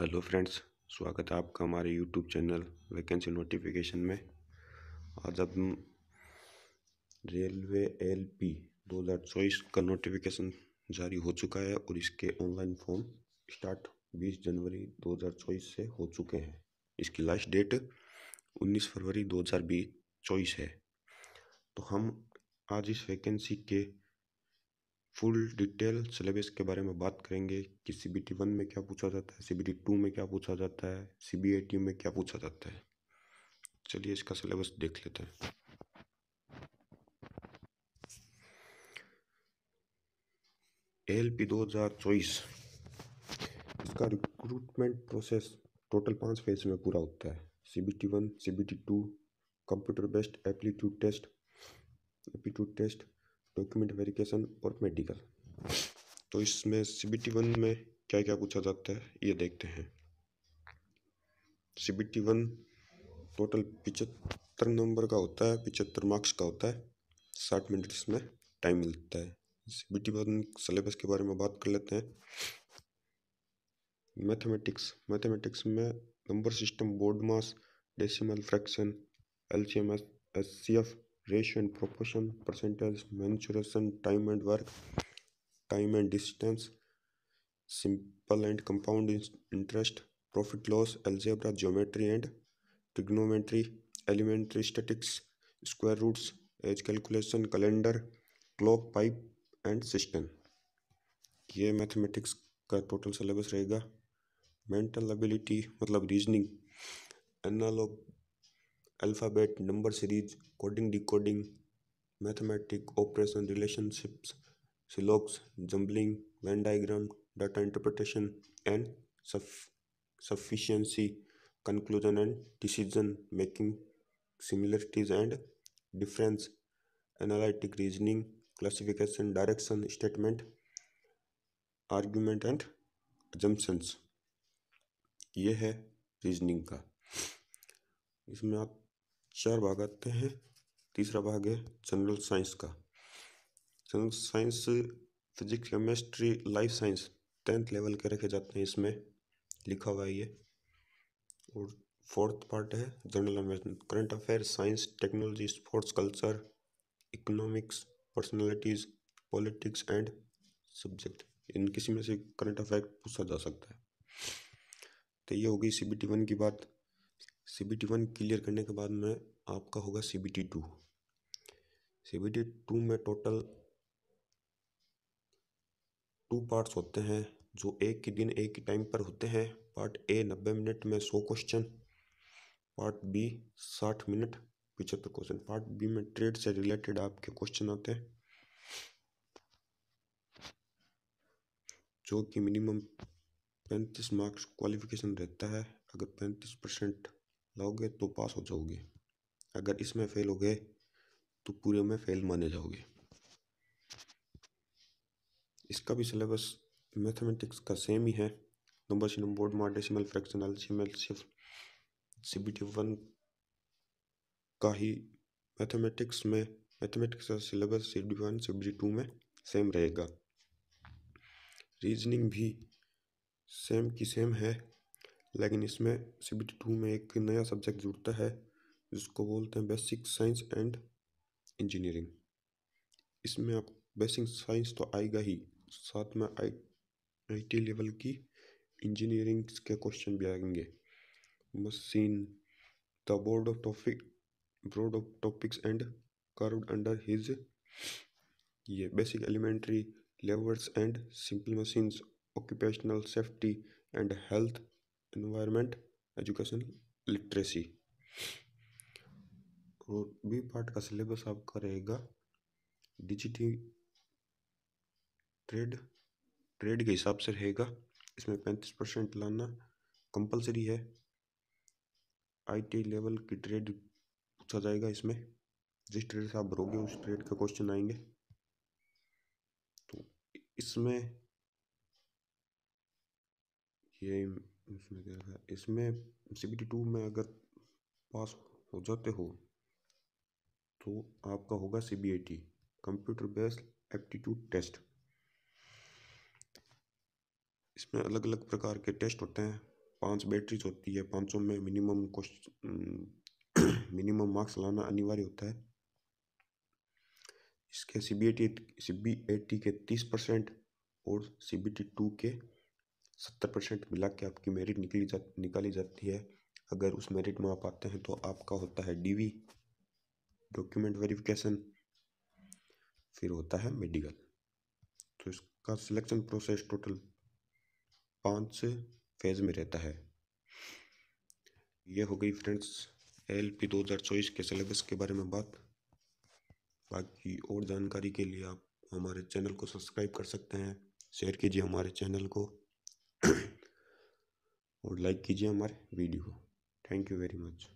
hello friends स्वागत है आपका हमारे यूट्यूब चैनल वैकेंसी नोटिफिकेशन में आज अब रेलवे एल पी दो हज़ार चौबीस का नोटिफिकेशन जारी हो चुका है और इसके ऑनलाइन फॉर्म स्टार्ट बीस जनवरी दो हज़ार चौबीस से हो चुके हैं इसकी लास्ट डेट उन्नीस फरवरी दो हज़ार बीस चौबीस है तो हम आज इस वैकेंसी के फुल डिटेल सिलेबस के बारे में बात करेंगे कि सी बी टी वन में क्या पूछा जाता है सी बी टी टू में क्या पूछा जाता है सी बी आई टी में क्या पूछा जाता है चलिए इसका सिलेबस देख लेते हैं एल पी दो हज़ार चौबीस इसका रिक्रूटमेंट प्रोसेस टोटल पाँच फेज में पूरा होता है C B T one C B T two computer based aptitude test aptitude test document verification और मेडिकल तो इसमें सी बी टी वन में क्या क्या पूछा जाता है ये देखते हैं C B T one total पिचहत्तर नंबर का होता है पिचहत्तर मार्क्स का होता है साठ मिनट इसमें टाइम मिलता है C B T one syllabus के बारे में बात कर लेते हैं मैथमेटिक्स मैथमेटिक्स में number system BODMAS decimal fraction L C M S S C F ratio and proportion percentage mensuration time and work time and distance simple and compound interest profit loss algebra geometry and trigonometry elementary statistics square roots age calculation calendar clock pipe and cistern ये mathematics का total syllabus रहेगा mental ability मतलब reasoning analog alphabet number series coding decoding mathematic operation relationships syllogism jumbling Venn diagram data interpretation and sufficiency conclusion and decision making similarities and difference analytic reasoning classification direction statement argument and assumptions ये है reasoning का इसमें आप चार भाग आते हैं तीसरा भाग है जनरल साइंस का general science physics chemistry life science tenth level के रखे जाते हैं इसमें लिखा हुआ है ये और फोर्थ पार्ट है general current affair science technology sports culture economics personalities politics and subject इन किसी में से करंट अफेयर पूछा जा सकता है तो ये होगी सी बी टी वन की बात C B T one clear करने के बाद में आपका होगा C B T two C B T two में टोटल टू पार्ट्स होते हैं जो एक ही दिन एक ही टाइम पर होते हैं पार्ट ए नब्बे मिनट में सौ क्वेश्चन पार्ट बी साठ मिनट पिछहत्तर क्वेश्चन पार्ट बी में ट्रेड से रिलेटेड आपके क्वेश्चन आते हैं जो कि मिनिमम पैंतीस मार्क्स क्वालिफिकेशन रहता है अगर पैंतीस परसेंट लाओगे तो पास हो जाओगे अगर इसमें फेल हो गए तो पूरे में फेल माने जाओगे इसका भी सिलेबस मैथमेटिक्स का सेम ही है number system BODMAS decimal fraction LCM सिर्फ सी बी टी वन का ही मैथमेटिक्स में मैथमेटिक्स का syllabus C B one C B two में सेम रहेगा रीजनिंग भी सेम की सेम है लेकिन इसमें सी बी टी टू में एक नया सब्जेक्ट जुड़ता है जिसको बोलते हैं बेसिक साइंस एंड इंजीनियरिंग इसमें आप बेसिक साइंस तो आएगा ही साथ में आई आई टी लेवल की इंजीनियरिंग के क्वेश्चन भी आएंगे machine the board of topic board of topics and curved under his ये basic elementary levers and simple machines occupational safety and health environment education literacy और B part का syllabus आपका रहेगा डिजिटी trade trade के हिसाब से रहेगा इसमें पैंतीस परसेंट लाना कंपलसरी है आईटी लेवल की ट्रेड पूछा जाएगा इसमें जिस ट्रेड से आप भरोगे उस ट्रेड के क्वेश्चन आएंगे तो इसमें ये इसमें क्या है इसमें सी बी टी टू में अगर पास हो जाते हो तो आपका होगा C B I T computer based aptitude test इसमें अलग अलग प्रकार के टेस्ट होते हैं पांच बैटरीज होती है पाँचों में मिनिमम मिनिमम मार्क्स लाना अनिवार्य होता है इसके C B I T C B I T के तीस परसेंट और सी बी टी टू के सत्तर परसेंट मिला के आपकी मेरिट निकली जा निकाली जाती है अगर उस मेरिट में आप आते हैं तो आपका होता है डीवी डॉक्यूमेंट वेरिफिकेशन फिर होता है मेडिकल तो इसका सिलेक्शन प्रोसेस टोटल पाँच फेज में रहता है ये हो गई फ्रेंड्स एल पी दो हज़ार चौबीस के सिलेबस के बारे में बात बाकी और जानकारी के लिए आप हमारे चैनल को सब्सक्राइब कर सकते हैं शेयर कीजिए हमारे चैनल को और लाइक कीजिए हमारे वीडियो को थैंक यू वेरी मच